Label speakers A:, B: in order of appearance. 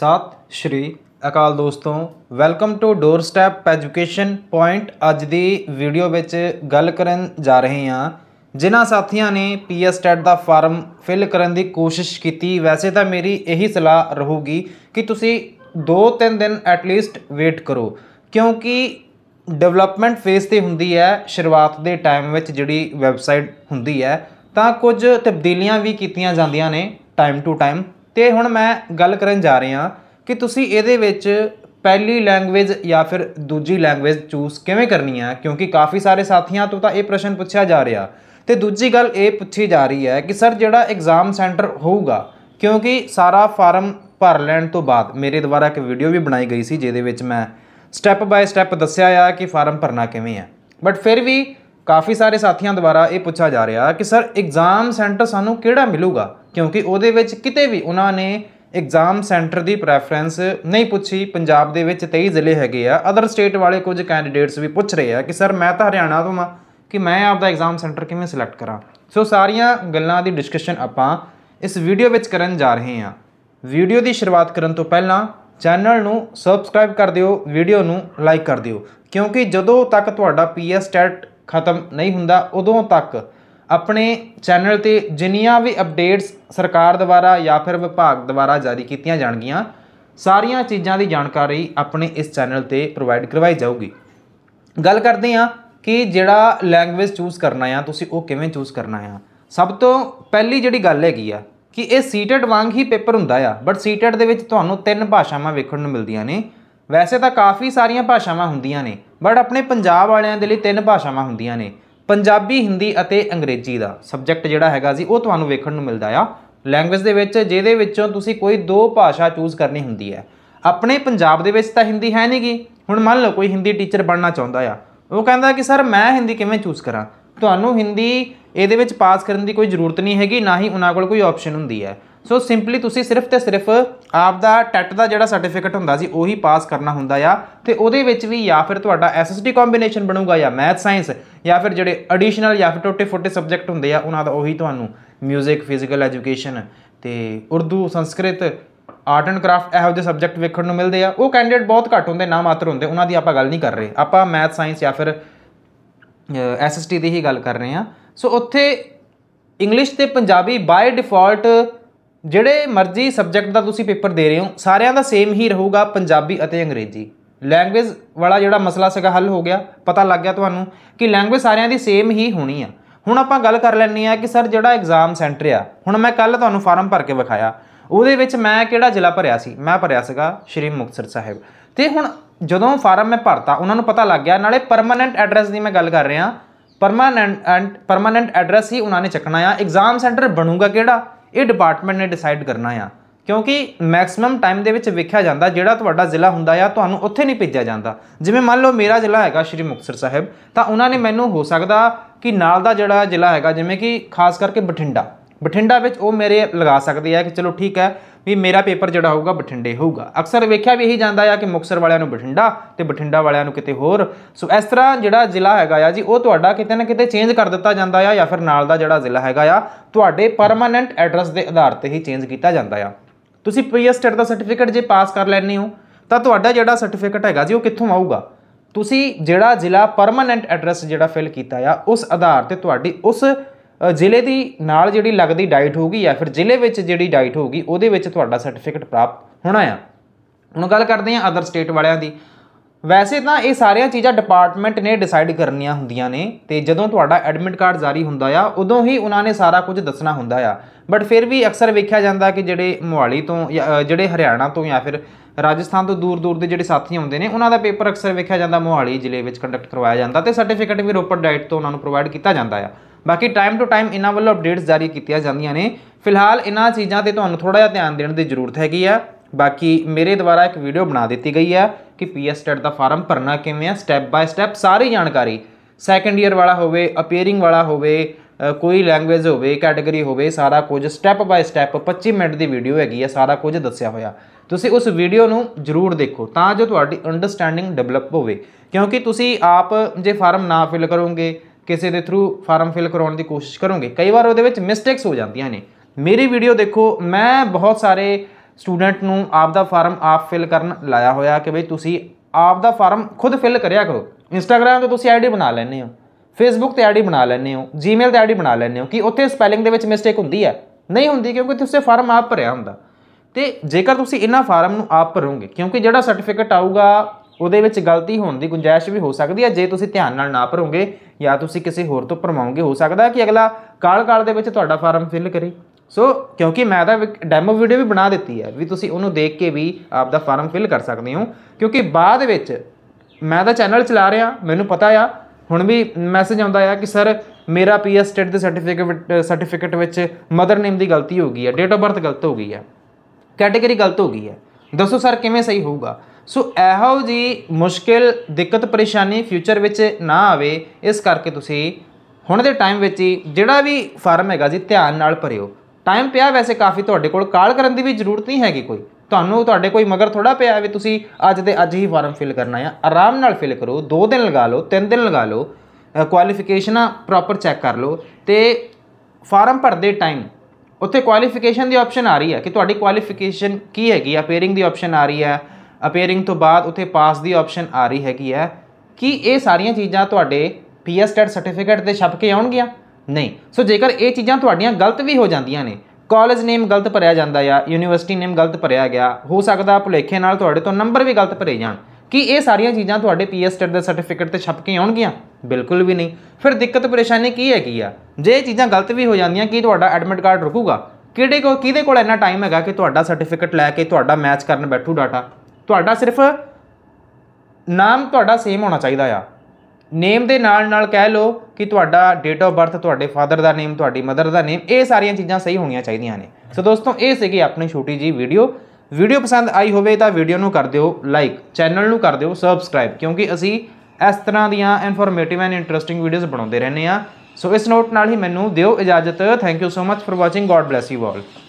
A: ਸਤਿ ਸ਼੍ਰੀ ਅਕਾਲ ਦੋਸਤੋ welcome to door step education point ਅੱਜ ਦੀ ਵੀਡੀਓ ਵਿੱਚ ਗੱਲ ਕਰਨ ਜਾ ਰਹੇ ਹਾਂ ਜਿਨ੍ਹਾਂ ਸਾਥੀਆਂ ਨੇ ਪੀਐਸ ਟੈਟ ਦਾ ਫਾਰਮ ਫਿਲ ਕਰਨ ਦੀ ਕੋਸ਼ਿਸ਼ ਕੀਤੀ ਵੈਸੇ ਤਾਂ ਮੇਰੀ ਇਹੀ ਸਲਾਹ ਰਹੂਗੀ ਕਿ ਤੁਸੀਂ 2-3 ਦਿਨ ਐਟ ਲੀਸਟ ਵੇਟ ਕਰੋ ਕਿਉਂਕਿ ਡਿਵੈਲਪਮੈਂਟ ਫੇਸ ਤੇ ਹੁੰਦੀ ਹੈ ਸ਼ੁਰੂਆਤ ਦੇ ਟਾਈਮ ਵਿੱਚ ਜਿਹੜੀ ਵੈਬਸਾਈਟ ਹੁੰਦੀ ਹੈ ਤਾਂ ਕੁਝ ਤਬਦੀਲੀਆਂ ਵੀ ਕੀਤੀਆਂ ਜਾਂਦੀਆਂ ਨੇ ਟਾਈਮ ਟੂ ਟਾਈਮ ਤੇ ਹੁਣ ਮੈਂ ਗੱਲ ਕਰਨ ਜਾ ਰਿਹਾ ਕਿ ਤੁਸੀਂ ਇਹਦੇ ਵਿੱਚ ਪਹਿਲੀ ਲੈਂਗੁਏਜ ਜਾਂ ਫਿਰ ਦੂਜੀ ਲੈਂਗੁਏਜ ਚੂਜ਼ ਕਿਵੇਂ ਕਰਨੀ ਹੈ ਕਿਉਂਕਿ ਕਾਫੀ ਸਾਰੇ ਸਾਥੀਆਂ ਤੋਂ ਤਾਂ ਇਹ ਪ੍ਰਸ਼ਨ ਪੁੱਛਿਆ ਜਾ ਰਿਹਾ ਤੇ ਦੂਜੀ ਗੱਲ ਇਹ ਪੁੱਛੀ ਜਾ ਰਹੀ ਹੈ ਕਿ ਸਰ ਜਿਹੜਾ ਐਗਜ਼ਾਮ ਸੈਂਟਰ ਹੋਊਗਾ ਕਿਉਂਕਿ ਸਾਰਾ ਫਾਰਮ ਭਰ ਲੈਣ ਤੋਂ ਬਾਅਦ ਮੇਰੇ ਦੁਆਰਾ ਇੱਕ ਵੀਡੀਓ ਵੀ ਬਣਾਈ ਗਈ ਸੀ ਜਿਹਦੇ ਵਿੱਚ ਮੈਂ ਸਟੈਪ ਬਾਈ ਸਟੈਪ ਦੱਸਿਆ ਆ ਕਿ ਫਾਰਮ ਭਰਨਾ ਕਿਵੇਂ ਆ ਬਟ ਫਿਰ ਵੀ ਕਾਫੀ ਸਾਰੇ ਸਾਥੀਆਂ ਦੁਆਰਾ ਇਹ ਪੁੱਛਿਆ ਜਾ ਰਿਹਾ ਕਿ ਸਰ ਐਗਜ਼ਾਮ ਸੈਂਟਰ ਸਾਨੂੰ ਕਿਹੜਾ ਮਿਲੂਗਾ ਕਿਉਂਕਿ ਉਹਦੇ ਵਿੱਚ ਕਿਤੇ ਵੀ ਉਹਨਾਂ ਨੇ ਐਗਜ਼ਾਮ ਸੈਂਟਰ ਦੀ ਪ੍ਰੈਫਰੈਂਸ ਨਹੀਂ ਪੁੱਛੀ ਪੰਜਾਬ ਦੇ ਵਿੱਚ 23 ਜ਼ਿਲ੍ਹੇ ਹੈਗੇ ਆ ਅਦਰ ਸਟੇਟ ਵਾਲੇ ਕੁਝ ਕੈਂਡੀਡੇਟਸ ਵੀ ਪੁੱਛ ਰਹੇ ਆ ਕਿ ਸਰ ਮੈਂ ਤਾਂ ਹਰਿਆਣਾ ਤੋਂ ਆ ਕਿ ਮੈਂ ਆਪਦਾ ਐਗਜ਼ਾਮ ਸੈਂਟਰ ਕਿਵੇਂ ਸਿਲੈਕਟ ਕਰਾਂ ਸੋ ਸਾਰੀਆਂ ਗੱਲਾਂ ਦੀ ਡਿਸਕਸ਼ਨ ਆਪਾਂ ਇਸ ਵੀਡੀਓ ਵਿੱਚ ਕਰਨ ਜਾ ਰਹੇ ਹਾਂ ਵੀਡੀਓ ਦੀ ਸ਼ੁਰੂਆਤ ਕਰਨ ਤੋਂ ਪਹਿਲਾਂ ਚੈਨਲ ਨੂੰ ਸਬਸਕ੍ਰਾਈਬ ਕਰ ਦਿਓ ਵੀਡੀਓ ਨੂੰ ਲਾਈਕ ਕਰ ਦਿਓ ਕਿਉਂਕਿ ਜਦੋਂ ਤੱਕ ਤੁਹਾਡਾ ਪੀਐਸ ਸਟੈਟ ਖਤਮ ਨਹੀਂ ਹੁੰਦਾ ਉਦੋਂ ਤੱਕ ਆਪਣੇ ਚੈਨਲ ਤੇ ਜਿੰਨੀਆਂ ਵੀ ਅਪਡੇਟਸ ਸਰਕਾਰ ਦੁਆਰਾ ਜਾਂ ਫਿਰ ਵਿਭਾਗ ਦੁਆਰਾ ਜਾਰੀ ਕੀਤੀਆਂ ਜਾਣਗੀਆਂ ਸਾਰੀਆਂ ਚੀਜ਼ਾਂ ਦੀ ਜਾਣਕਾਰੀ ਆਪਣੇ ਇਸ ਚੈਨਲ ਤੇ ਪ੍ਰੋਵਾਈਡ ਕਰਵਾਈ ਜਾਊਗੀ ਗੱਲ ਕਰਦੇ ਹਾਂ ਕਿ ਜਿਹੜਾ ਲੈਂਗੁਏਜ ਚੂਜ਼ ਕਰਨਾ ਆ ਤੁਸੀਂ ਉਹ ਕਿਵੇਂ ਚੂਜ਼ ਕਰਨਾ ਆ ਸਭ ਤੋਂ ਪਹਿਲੀ ਜਿਹੜੀ ਗੱਲ ਹੈਗੀ ਆ ਕਿ ਇਹ ਸੀਟਡ ਵਾਂਗ ਹੀ ਪੇਪਰ ਹੁੰਦਾ ਆ ਬਟ ਸੀਟਡ ਦੇ ਵਿੱਚ ਤੁਹਾਨੂੰ ਤਿੰਨ ਭਾਸ਼ਾਵਾਂ ਵੇਖਣ ਨੂੰ ਮਿਲਦੀਆਂ ਨੇ ਵੈਸੇ ਤਾਂ ਕਾਫੀ ਸਾਰੀਆਂ ਭਾਸ਼ਾਵਾਂ ਹੁੰਦੀਆਂ ਨੇ ਬਟ ਆਪਣੇ ਪੰਜਾਬ ਵਾਲਿਆਂ ਦੇ ਲਈ ਤਿੰਨ ਭਾਸ਼ਾਵਾਂ ਹੁੰਦੀਆਂ ਨੇ ਪੰਜਾਬੀ ਹਿੰਦੀ ਅਤੇ ਅੰਗਰੇਜ਼ੀ ਦਾ ਸਬਜੈਕਟ ਜਿਹੜਾ ਹੈਗਾ ਜੀ ਉਹ ਤੁਹਾਨੂੰ ਵੇਖਣ ਨੂੰ ਮਿਲਦਾ ਆ ਲੈਂਗੁਏਜ ਦੇ ਵਿੱਚ ਜਿਹਦੇ ਵਿੱਚੋਂ ਤੁਸੀਂ ਕੋਈ ਦੋ ਭਾਸ਼ਾ ਚੂਜ਼ ਕਰਨੀ ਹੁੰਦੀ ਹੈ ਆਪਣੇ ਪੰਜਾਬ ਦੇ ਵਿੱਚ ਤਾਂ ਹਿੰਦੀ ਹੈ ਨਹੀਂਗੀ ਹੁਣ ਮੰਨ ਲਓ ਕੋਈ ਹਿੰਦੀ ਟੀਚਰ ਬਣਨਾ ਚਾਹੁੰਦਾ ਆ ਉਹ ਕਹਿੰਦਾ ਕਿ ਸਰ ਮੈਂ ਹਿੰਦੀ ਕਿਵੇਂ ਚੂਜ਼ ਕਰਾਂ ਤੁਹਾਨੂੰ ਹਿੰਦੀ ਇਹਦੇ ਵਿੱਚ ਪਾਸ ਕਰਨ ਦੀ ਕੋਈ ਜ਼ਰੂਰਤ ਨਹੀਂ ਹੈਗੀ ਨਾ ਹੀ ਉਹਨਾਂ ਕੋਲ ਕੋਈ ਆਪਸ਼ਨ ਹੁੰਦੀ ਹੈ ਸੋ ਸਿੰਪਲੀ ਤੁਸੀਂ ਸਿਰਫ ਤੇ ਸਿਰਫ ਆਪ ਦਾ ਟੈਟ ਦਾ ਜਿਹੜਾ ਸਰਟੀਫਿਕੇਟ ਹੁੰਦਾ ਸੀ ਉਹੀ ਪਾਸ ਕਰਨਾ ਹੁੰਦਾ ਆ ਤੇ ਉਹਦੇ ਵਿੱਚ ਵੀ ਜਾਂ ਫਿਰ ਤੁਹਾਡਾ ਐਸਐਸਟੀ ਕੰਬੀਨੇਸ਼ਨ ਬਣੂਗਾ ਜਾਂ ਮੈਥ ਸਾਇੰਸ ਜਾਂ ਫਿਰ ਜਿਹੜੇ ਐਡੀਸ਼ਨਲ ਜਾਂ ਫਿਰ ਟੋਟੇ-ਫੋਟੇ ਸਬਜੈਕਟ ਹੁੰਦੇ ਆ ਉਹਨਾਂ ਦਾ ਉਹੀ ਤੁਹਾਨੂੰ ਮਿਊਜ਼ਿਕ ਫਿਜ਼ੀਕਲ ਐਜੂਕੇਸ਼ਨ ਤੇ Urdu Sanskrit art and craft ਇਹੋ ਜਿਹੇ ਸਬਜੈਕਟ ਵੇਖਣ ਨੂੰ ਮਿਲਦੇ ਆ ਉਹ ਕੈਂਡੀਡੇਟ ਬਹੁਤ ਘੱਟ ਹੁੰਦੇ ਨਾ ਮਾਤਰ ਹੁੰਦੇ ਉਹਨਾਂ ਦੀ ਆਪਾਂ ਗੱਲ ਨਹੀਂ ਕਰ ਰਹੇ ਆਪਾਂ ਮੈਥ ਸਾਇੰਸ ਜਾਂ ਫਿਰ ਐਸਐਸਟੀ ਦੀ ਹੀ ਗੱਲ ਕਰ ਰਹੇ ਆ ਸੋ ਉੱਥੇ ਇੰਗਲਿਸ਼ ਤੇ ਪੰਜਾਬੀ ਬਾਈ ਡਿਫਾਲਟ ਜਿਹੜੇ ਮਰਜ਼ੀ ਸਬਜੈਕਟ ਦਾ ਤੁਸੀਂ ਪੇਪਰ ਦੇ ਰਹੇ ਹੋ ਸਾਰਿਆਂ ਦਾ ਸੇਮ ਹੀ ਰਹੂਗਾ ਪੰਜਾਬੀ ਅਤੇ ਅੰਗਰੇਜ਼ੀ ਲੈਂਗੁਏਜ ਵਾਲਾ ਜਿਹੜਾ ਮਸਲਾ ਸੀਗਾ ਹੱਲ ਹੋ ਗਿਆ ਪਤਾ ਲੱਗ ਗਿਆ ਤੁਹਾਨੂੰ ਕਿ ਲੈਂਗੁਏਜ ਸਾਰਿਆਂ ਦੀ ਸੇਮ ਹੀ ਹੋਣੀ ਆ ਹੁਣ ਆਪਾਂ ਗੱਲ ਕਰ ਲੈਣੀ ਆ ਕਿ ਸਰ ਜਿਹੜਾ ਐਗਜ਼ਾਮ ਸੈਂਟਰ ਆ ਹੁਣ ਮੈਂ ਕੱਲ ਤੁਹਾਨੂੰ ਫਾਰਮ ਭਰ ਕੇ ਵਿਖਾਇਆ ਉਹਦੇ ਵਿੱਚ ਮੈਂ ਕਿਹੜਾ ਜ਼ਿਲ੍ਹਾ ਭਰਿਆ ਸੀ ਮੈਂ ਭਰਿਆ ਸੀਗਾ ਸ਼੍ਰੀ ਮੁਕਤਸਰ ਸਾਹਿਬ ਤੇ ਹੁਣ ਜਦੋਂ ਫਾਰਮ ਮੈਂ ਭਰਤਾ ਉਹਨਾਂ ਨੂੰ ਪਤਾ ਲੱਗ ਗਿਆ ਨਾਲੇ ਪਰਮਨੈਂਟ ਐਡਰੈਸ ਦੀ ਮੈਂ ਗੱਲ ਕਰ ਰਿਹਾ ਪਰਮਨੈਂਟ ਪਰਮਨੈਂਟ ਐਡਰੈਸ ਹੀ ਉਹਨਾਂ ਨੇ ਚੱਕਣਾ ਆ ਐਗਜ਼ਾਮ ਸੈਂਟਰ ਬਣੂਗਾ ਕਿਹੜਾ ਇਹ ਡਿਪਾਰਟਮੈਂਟ ਨੇ ਡਿਸਾਈਡ ਕਰਨਾ ਆ ਕਿਉਂਕਿ ਮੈਕਸਿਮਮ ਟਾਈਮ ਦੇ ਵਿੱਚ ਵੇਖਿਆ ਜਾਂਦਾ ਜਿਹੜਾ ਤੁਹਾਡਾ ਜ਼ਿਲ੍ਹਾ ਹੁੰਦਾ ਆ ਤੁਹਾਨੂੰ ਉੱਥੇ ਨਹੀਂ ਭੇਜਿਆ ਜਾਂਦਾ ਜਿਵੇਂ ਮੰਨ ਲਓ ਮੇਰਾ ਜ਼ਿਲ੍ਹਾ ਹੈਗਾ ਸ਼੍ਰੀ ਮੁਕਤਸਰ ਸਾਹਿਬ ਤਾਂ ਉਹਨਾਂ ਨੇ ਮੈਨੂੰ ਹੋ ਸਕਦਾ ਕਿ ਨਾਲ ਦਾ ਜਿਹੜਾ ਜ਼ਿਲ੍ਹਾ ਹੈਗਾ ਜਿਵੇਂ ਕਿ ਖਾਸ ਕਰਕੇ ਬਠਿੰਡਾ ਬਠਿੰਡਾ ਵਿੱਚ ਉਹ ਮੇਰੇ ਲਗਾ ਸਕਦੇ ਆ ਕਿ ਚਲੋ ਠੀਕ ਹੈ ਵੀ ਮੇਰਾ ਪੇਪਰ ਜਿਹੜਾ ਹੋਊਗਾ ਬਠਿੰਡੇ ਹੋਊਗਾ ਅਕਸਰ ਵੇਖਿਆ ਵੀ ਇਹੀ ਜਾਂਦਾ ਆ ਕਿ ਮੁਕਸਰ ਵਾਲਿਆਂ ਨੂੰ ਬਠਿੰਡਾ ਤੇ ਬਠਿੰਡਾ ਵਾਲਿਆਂ ਨੂੰ ਕਿਤੇ ਹੋਰ ਸੋ ਇਸ ਤਰ੍ਹਾਂ ਜਿਹੜਾ ਜ਼ਿਲ੍ਹਾ ਹੈਗਾ ਆ ਜੀ ਉਹ ਤੁਹਾਡਾ ਕਿਤੇ ਨਾ ਕਿਤੇ ਚੇਂਜ ਕਰ ਦਿੱਤਾ ਜਾਂਦਾ ਆ ਜਾਂ ਫਿਰ ਨਾਲ ਦਾ ਜਿਹੜਾ ਜ਼ਿਲ੍ਹਾ ਹੈਗਾ ਆ ਤੁਹਾਡੇ ਪਰਮਨੈਂਟ ਐਡਰੈਸ ਦੇ ਆਧਾਰ ਤੇ ਹੀ ਚੇਂਜ ਕੀਤਾ ਜਾਂਦਾ ਆ ਤੁਸੀਂ ਪੀਐਸ ਸਟੇਟ ਦਾ ਸਰਟੀਫਿਕੇਟ ਜੇ ਪਾਸ ਕਰ ਲੈਣੇ ਹੋ ਤਾਂ ਤੁਹਾਡਾ ਜਿਹੜਾ ਸਰਟੀਫਿਕੇਟ ਹੈਗਾ ਜੀ ਉਹ ਕਿੱਥੋਂ ਆਊਗਾ ਤੁਸੀਂ ਜਿਹੜਾ ਜ਼ਿਲ੍ਹਾ ਪਰਮਨੈਂਟ ਐਡਰੈਸ ਜਿਹੜਾ ਫਿਲ ਕੀਤਾ ਆ ਉਸ ਆਧਾਰ ਤੇ ਤੁਹਾਡੀ ਉਸ ਜ਼ਿਲ੍ਹੇ ਦੀ ਨਾਲ ਜਿਹੜੀ ਲੱਗਦੀ ਡਾਈਟ ਹੋਊਗੀ ਜਾਂ ਫਿਰ ਜ਼ਿਲ੍ਹੇ ਵਿੱਚ ਜਿਹੜੀ ਡਾਈਟ ਹੋਊਗੀ ਉਹਦੇ ਵਿੱਚ ਤੁਹਾਡਾ ਸਰਟੀਫਿਕੇਟ ਪ੍ਰਾਪਤ ਹੋਣਾ ਆ ਹੁਣ ਗੱਲ ਕਰਦੇ ਹਾਂ ਅਦਰ ਸਟੇਟ ਵਾਲਿਆਂ ਦੀ ਵੈਸੇ ਤਾਂ ਇਹ ਸਾਰੀਆਂ ਚੀਜ਼ਾਂ ਡਿਪਾਰਟਮੈਂਟ ਨੇ ਡਿਸਾਈਡ ਕਰਨੀਆਂ ਹੁੰਦੀਆਂ ਨੇ ਤੇ ਜਦੋਂ ਤੁਹਾਡਾ ਐਡਮਿਟ ਕਾਰਡ ਜਾਰੀ ਹੁੰਦਾ ਆ ਉਦੋਂ ਹੀ ਉਹਨਾਂ ਨੇ ਸਾਰਾ ਕੁਝ ਦੱਸਣਾ ਹੁੰਦਾ ਆ ਬਟ ਫਿਰ ਵੀ ਅਕਸਰ ਵੇਖਿਆ ਜਾਂਦਾ ਕਿ ਜਿਹੜੇ ਮੁਹਾਲੀ ਤੋਂ ਜਿਹੜੇ ਹਰਿਆਣਾ ਤੋਂ ਜਾਂ ਫਿਰ ਰਾਜਸਥਾਨ ਤੋਂ ਦੂਰ ਦੂਰ ਦੇ ਜਿਹੜੇ ਸਾਥੀ ਆਉਂਦੇ ਨੇ ਉਹਨਾਂ ਦਾ ਪੇਪਰ ਅਕਸਰ ਵੇਖਿਆ ਜਾਂਦਾ ਮੁਹਾਲੀ ਜ਼ਿਲ੍ਹੇ ਵਿੱਚ ਕੰਡਕਟ ਕਰਵਾਇਆ ਜਾਂਦਾ ਤੇ ਸਰਟੀਫਿਕੇਟ ਵੀ ਰੋਪੜ ਡਾਈਟ ਤੋਂ ਉਹਨਾਂ ਨੂੰ ਪ੍ਰੋਵਾਈਡ ਕੀਤਾ ਜਾਂਦਾ ਆ ਬਾਕੀ ਟਾਈਮ ਟੂ ਟਾਈਮ ਇਹਨਾਂ ਵੱਲੋਂ ਅਪਡੇਟਸ ਜਾਰੀ ਕੀਤੀਆਂ ਜਾਂਦੀਆਂ ਨੇ ਫਿਲਹਾਲ ਇਹਨਾਂ ਚੀਜ਼ਾਂ ਤੇ ਤੁਹਾਨੂੰ ਥੋੜਾ ਜਿਹਾ ਧਿਆਨ ਦੇਣ ਦੀ ਜ਼ਰੂਰਤ ਹੈਗੀ ਆ ਬਾਕੀ ਮੇਰੇ ਦੁਆਰਾ ਇੱਕ ਵੀਡੀਓ ਬਣਾ ਦਿੱਤੀ ਗਈ ਆ ਕਿ ਪੀਐਸ ਸਟੇਟ ਦਾ ਫਾਰਮ ਭਰਨਾ ਕਿਵੇਂ ਆ ਸਟੈਪ ਬਾਈ ਸਟੈਪ ਸਾਰੀ ਜਾਣਕਾਰੀ ਸੈਕੰਡ ਈਅਰ ਵਾਲਾ ਹੋਵੇ ਅਪੀਅਰਿੰਗ ਵਾਲਾ ਹੋਵੇ ਕੋਈ ਲੈਂਗੁਏਜ ਹੋਵੇ ਕੈਟਾਗਰੀ ਹੋਵੇ ਸਾਰਾ ਕੁਝ ਸਟੈਪ ਬਾਈ ਸਟੈਪ 25 ਮਿੰਟ ਦੀ ਵੀਡੀਓ ਹੈਗੀ ਆ ਸਾਰਾ ਕੁਝ ਦੱਸਿਆ ਹੋਇਆ ਤੁਸੀਂ ਉਸ ਵੀਡੀਓ ਨੂੰ ਜ਼ਰੂਰ ਦੇਖੋ ਤਾਂ ਜੋ ਤੁਹਾਡੀ ਅੰਡਰਸਟੈਂਡਿੰਗ ਡਿਵੈਲਪ ਹੋਵੇ ਕਿਉਂਕਿ ਤੁਸੀਂ ਆਪ ਜੇ ਫਾਰਮ ਨਾ ਫਿਲ ਕਰੋਗੇ ਕਿਸੇ ਦੇ ਥਰੂ ਫਾਰਮ ਫਿਲ ਕਰਾਉਣ ਦੀ ਕੋਸ਼ਿਸ਼ ਕਰੋਗੇ ਕਈ ਵਾਰ ਉਹਦੇ ਵਿੱਚ ਮਿਸਟੇਕਸ ਹੋ ਜਾਂਦੀਆਂ ਨੇ ਮੇਰੀ ਵੀਡੀਓ ਦੇਖੋ ਮੈਂ ਬਹੁਤ ਸਾਰੇ ਸਟੂਡੈਂਟ ਨੂੰ ਆਪ ਦਾ ਫਾਰਮ ਆਪ ਫਿਲ ਕਰਨ ਲਾਇਆ ਹੋਇਆ ਕਿ ਬਈ ਤੁਸੀਂ ਆਪ ਦਾ ਫਾਰਮ ਖੁਦ ਫਿਲ ਕਰਿਆ ਕਰੋ ਇੰਸਟਾਗ੍ਰam ਤੇ ਤੁਸੀਂ ਆਈਡੀ ਬਣਾ ਲੈਣੇ ਹੋ ਫੇਸਬੁੱਕ ਤੇ ਆਈਡੀ ਬਣਾ ਲੈਨੇ ਹੋ ਜੀਮੇਲ ਤੇ ਆਈਡੀ ਬਣਾ ਲੈਨੇ ਹੋ ਕਿ ਉੱਥੇ ਸਪੈਲਿੰਗ ਦੇ ਵਿੱਚ ਮਿਸਟੇਕ ਹੁੰਦੀ ਹੈ ਨਹੀਂ ਹੁੰਦੀ ਕਿਉਂਕਿ ਤੁਸੀਂ ਫਾਰਮ ਆਪ ਭਰਿਆ ਹੁੰਦਾ ਤੇ ਜੇਕਰ ਤੁਸੀਂ ਇਹਨਾਂ ਫਾਰਮ ਨੂੰ ਆਪ ਭਰੋਗੇ ਕਿਉਂਕਿ ਜਿਹੜਾ ਸਰਟੀਫਿਕੇਟ ਆਊਗਾ ਉਹਦੇ ਵਿੱਚ ਗਲਤੀ ਹੋਣ ਦੀ ਗੁੰਜਾਇਸ਼ ਵੀ ਹੋ ਸਕਦੀ ਹੈ ਜੇ ਤੁਸੀਂ ਧਿਆਨ ਨਾਲ ਨਾ ਭਰੋਗੇ ਜਾਂ ਤੁਸੀਂ ਕਿਸੇ ਹੋਰ ਤੋਂ ਭਰਵਾਉਂਗੇ ਹੋ ਸਕਦਾ ਕਿ ਅਗਲਾ ਕਾਲ-ਕਾਲ ਦੇ ਵਿੱਚ ਤੁਹਾਡਾ ਫਾਰਮ ਫਿਲ ਕਰੇ ਸੋ ਕਿਉਂਕਿ ਮੈਂ ਤਾਂ ਡੈਮੋ ਵੀਡੀਓ ਵੀ ਬਣਾ ਦਿੱਤੀ ਹੈ ਵੀ ਤੁਸੀਂ ਉਹਨੂੰ ਦੇਖ ਕੇ ਵੀ ਆਪ ਦਾ ਫਾਰਮ ਫਿਲ ਕਰ ਸਕਦੇ ਹੋ ਕਿਉਂਕਿ ਬਾਅਦ ਵਿੱਚ ਮੈਂ ਤਾਂ ਚੈਨਲ ਚਲਾ ਰਿਹਾ ਮੈਨੂੰ ਪਤਾ ਆ ਹੁਣ ਵੀ ਮੈਸੇਜ ਆਉਂਦਾ ਆ ਕਿ ਸਰ ਮੇਰਾ ਪੀਐਸ ਸਟੇਟ ਦੇ ਸਰਟੀਫਿਕੇਟ ਸਰਟੀਫਿਕੇਟ ਵਿੱਚ ਮਦਰ ਨੇਮ ਦੀ ਗਲਤੀ ਹੋ ਗਈ ਹੈ ਡੇਟ ਆਫ ਬਰਥ ਗਲਤ ਹੋ ਗਈ ਹੈ ਕੈਟਾਗਰੀ ਗਲਤ ਹੋ ਗਈ ਹੈ ਦੱਸੋ ਸਰ ਕਿਵੇਂ ਸਹੀ ਹੋਊਗਾ ਸੋ ਇਹੋ ਜੀ ਮੁਸ਼ਕਿਲ ਦਿੱਕਤ ਪਰੇਸ਼ਾਨੀ ਫਿਊਚਰ ਵਿੱਚ ਨਾ ਆਵੇ ਇਸ ਕਰਕੇ ਤੁਸੀਂ ਹੁਣ ਦੇ ਟਾਈਮ ਵਿੱਚ ਹੀ ਜਿਹੜਾ ਵੀ ਫਾਰਮ ਹੈਗਾ ਜੀ ਧਿਆਨ ਨਾਲ ਭਰਿਓ ਟਾਈਮ ਪਿਆ ਵੈਸੇ ਕਾਫੀ ਤੁਹਾਡੇ ਕੋਲ ਕਾਲ ਕਰਨ ਦੀ ਵੀ ਜ਼ਰੂਰਤ ਨਹੀਂ ਹੈਗੀ ਕੋਈ ਤੁਹਾਨੂੰ ਤੁਹਾਡੇ ਕੋਈ ਮਗਰ ਥੋੜਾ ਪਿਆ ਵੀ ਤੁਸੀਂ ਅੱਜ ਦੇ ਅੱਜ ਹੀ ਫਾਰਮ ਫਿਲ ਕਰਨਾ ਆ ਆਰਾਮ ਨਾਲ ਫਿਲ ਕਰੋ 2 ਦਿਨ ਲਗਾ ਲਓ 3 ਦਿਨ ਲਗਾ ਲਓ ਕੁਆਲੀਫਿਕੇਸ਼ਨਾਂ ਪ੍ਰੋਪਰ ਚੈੱਕ ਕਰ ਲਓ ਤੇ ਫਾਰਮ ਭਰਦੇ ਟਾਈਮ ਉੱਥੇ ਕੁਆਲੀਫਿਕੇਸ਼ਨ ਦੀ ਆਪਸ਼ਨ ਆ ਰਹੀ ਹੈ ਕਿ ਤੁਹਾਡੀ ਕੁਆਲੀਫਿਕੇਸ਼ਨ ਕੀ ਹੈਗੀ ਆ ਅਪੀਅਰਿੰਗ ਦੀ ਆਪਸ਼ਨ ਆ ਰਹੀ ਹੈ ਅਪੀਅਰਿੰਗ ਤੋਂ ਬਾਅਦ ਉੱਥੇ ਪਾਸ ਦੀ ਆਪਸ਼ਨ ਆ ਰਹੀ ਹੈਗੀ ਹੈ ਕਿ ਇਹ ਸਾਰੀਆਂ ਚੀਜ਼ਾਂ ਤੁਹਾਡੇ ਪੀਐਸਟੈਟ ਸਰਟੀਫਿਕੇਟ e ਤੇ ਛਪ ਕੇ ਆਉਣਗੀਆਂ ਨਹੀਂ ਸੋ ਜੇਕਰ ਇਹ ਚੀਜ਼ਾਂ ਤੁਹਾਡੀਆਂ ਗਲਤ ਵੀ ਹੋ ਜਾਂਦੀਆਂ ਨੇ ਕਾਲਜ ਨੇਮ ਗਲਤ ਭਰਿਆ ਜਾਂਦਾ ਆ ਯੂਨੀਵਰਸਿਟੀ ਨੇਮ ਗਲਤ ਭਰਿਆ ਗਿਆ ਹੋ ਸਕਦਾ ਭੁਲੇਖੇ ਨਾਲ ਤੁਹਾਡੇ ਤੋਂ ਨੰਬਰ ਵੀ ਗਲਤ ਭਰੇ ਜਾਣ ਕੀ ਇਹ ਸਾਰੀਆਂ ਚੀਜ਼ਾਂ ਤੁਹਾਡੇ ਪੀਐਸ ਸਟੇਟ ਦੇ ਸਰਟੀਫਿਕੇਟ ਤੇ ਛਪ ਕੇ ਆਉਣਗੀਆਂ ਬਿਲਕੁਲ ਵੀ ਨਹੀਂ ਫਿਰ ਦਿੱਕਤ ਪਰੇਸ਼ਾਨੀ ਕੀ ਹੈ ਕੀ ਆ ਜੇ ਇਹ ਚੀਜ਼ਾਂ ਗਲਤ ਵੀ ਹੋ ਜਾਂਦੀਆਂ ਕੀ ਤੁਹਾਡਾ ਐਡਮਿਟ ਕਾਰਡ ਰੁਕੂਗਾ ਕਿਹੜੇ ਕੋ ਕਿਹਦੇ ਕੋਲ ਇੰਨਾ ਟਾਈਮ ਹੈਗਾ ਕਿ ਤੁਹਾਡਾ ਸਰਟੀਫਿਕੇਟ ਲੈ ਕੇ ਤੁਹਾਡਾ ਮੈਚ ਕਰਨ ਬੈਠੂ ਡਾਟਾ ਤੁਹਾਡਾ ਸਿਰਫ ਨਾਮ ਤੁਹਾਡਾ ਸੇਮ ਹੋਣਾ ਚਾਹੀਦਾ ਆ ਨੇਮ ਦੇ ਨਾਲ ਨਾਲ ਕਹਿ ਲਓ ਕਿ ਤੁਹਾਡਾ ਡੇਟ ਆਫ ਬਰਥ ਤੁਹਾਡੇ ਫਾਦਰ ਦਾ ਨੇਮ ਤੁਹਾਡੀ ਮਦਰ ਦਾ ਨੇਮ ਇਹ ਸਾਰੀਆਂ ਚੀਜ਼ਾਂ ਸਹੀ ਹੋਣੀਆਂ ਚਾਹੀਦੀਆਂ ਨੇ ਸੋ ਦੋਸਤੋ ਇਹ ਸੀਗੀ ਆਪਣੀ ਛੋਟੀ ਜੀ ਵੀਡੀਓ ਵੀਡੀਓ ਪਸੰਦ ਆਈ ਹੋਵੇ ਤਾਂ ਵੀਡੀਓ ਨੂੰ ਕਰ ਦਿਓ ਲਾਈਕ ਚੈਨਲ ਨੂੰ ਕਰ ਦਿਓ ਸਬਸਕ੍ਰਾਈਬ ਕਿਉਂਕਿ ਅਸੀਂ ਇਸ ਤਰ੍ਹਾਂ ਦੀਆਂ ਇਨਫੋਰਮੇਟਿਵ ਐਂਡ ਇੰਟਰਸਟਿੰਗ ਵੀਡੀਓਜ਼ ਬਣਾਉਂਦੇ ਰਹਿੰਦੇ ਆ ਸੋ ਇਸ ਨੋਟ ਨਾਲ ਹੀ ਮੈਨੂੰ ਦਿਓ ਇਜਾਜ਼ਤ thank you so much for watching god bless you all